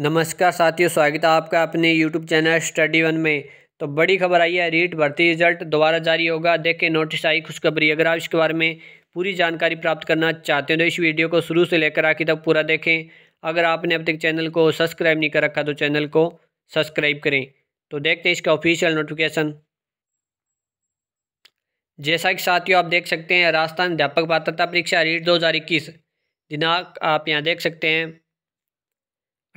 नमस्कार साथियों स्वागत है आपका अपने यूट्यूब चैनल स्टडी वन में तो बड़ी खबर आई है रीट भर्ती रिजल्ट दोबारा जारी होगा देखें नोटिस आई खुशखबरी अगर आप इसके बारे में पूरी जानकारी प्राप्त करना चाहते हैं तो इस वीडियो को शुरू से लेकर आखिर तक पूरा देखें अगर आपने अब तक चैनल को सब्सक्राइब नहीं कर रखा तो चैनल को सब्सक्राइब करें तो देखते हैं इसका ऑफिशियल नोटिफिकेशन जैसा कि साथियों आप देख सकते हैं राजस्थान अध्यापक पात्रता परीक्षा रीट दो दिनांक आप यहाँ देख सकते हैं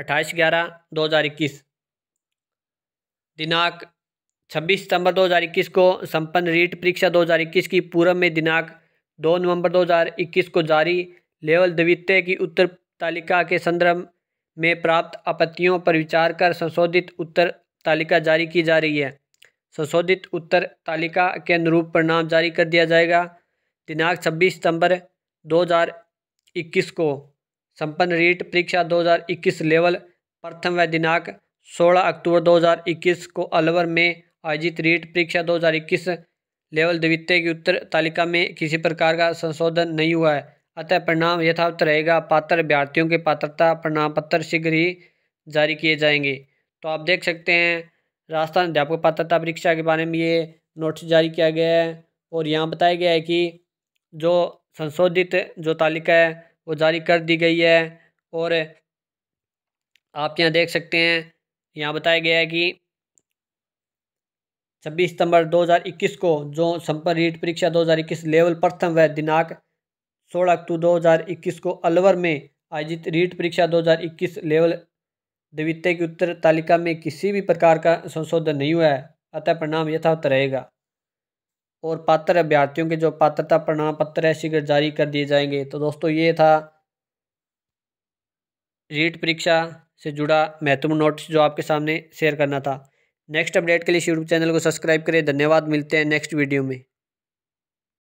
अट्ठाईस ग्यारह दो हज़ार इक्कीस दिनांक छब्बीस सितंबर इक्कीस को संपन्न रीट परीक्षा दो हज़ार इक्कीस की पूर्व में दिनांक दो नवंबर इक्कीस को जारी लेवल द्वितीय की उत्तर तालिका के संदर्भ में प्राप्त आपत्तियों पर विचार कर संशोधित उत्तर तालिका जारी की जा रही है संशोधित उत्तर तालिका के अनुरूप परिणाम जारी कर दिया जाएगा दिनांक छब्बीस सितंबर 2021 को संपन्न रीट परीक्षा 2021 लेवल प्रथम व दिनांक 16 अक्टूबर 2021 को अलवर में आयोजित रीट परीक्षा 2021 लेवल द्वितीय की उत्तर तालिका में किसी प्रकार का संशोधन नहीं हुआ है अतः परिणाम यथावत रहेगा पात्र अभ्यर्थियों के पात्रता प्रणाम पत्र शीघ्र ही जारी किए जाएंगे तो आप देख सकते हैं राजस्थान अध्यापक पात्रता परीक्षा के बारे में ये नोटिस जारी किया गया है और यहाँ बताया गया है कि जो संशोधित जो तालिका है वो जारी कर दी गई है और आप यहाँ देख सकते हैं यहाँ बताया गया है कि 26 सितंबर 2021 को जो संपर्क रीट परीक्षा 2021 लेवल प्रथम व दिनांक 16 अक्टूबर 2021 को अलवर में आयोजित रीट परीक्षा 2021 लेवल द्वितीय की उत्तर तालिका में किसी भी प्रकार का संशोधन नहीं हुआ है अतः परिणाम यथावत रहेगा और पात्र अभ्यर्थियों के जो पात्रता प्रमाण पत्र है शीघ्र जारी कर दिए जाएंगे तो दोस्तों ये था रीट परीक्षा से जुड़ा महत्वपूर्ण नोट्स जो आपके सामने शेयर करना था नेक्स्ट अपडेट के लिए यूट्यूब चैनल को सब्सक्राइब करें धन्यवाद मिलते हैं नेक्स्ट वीडियो में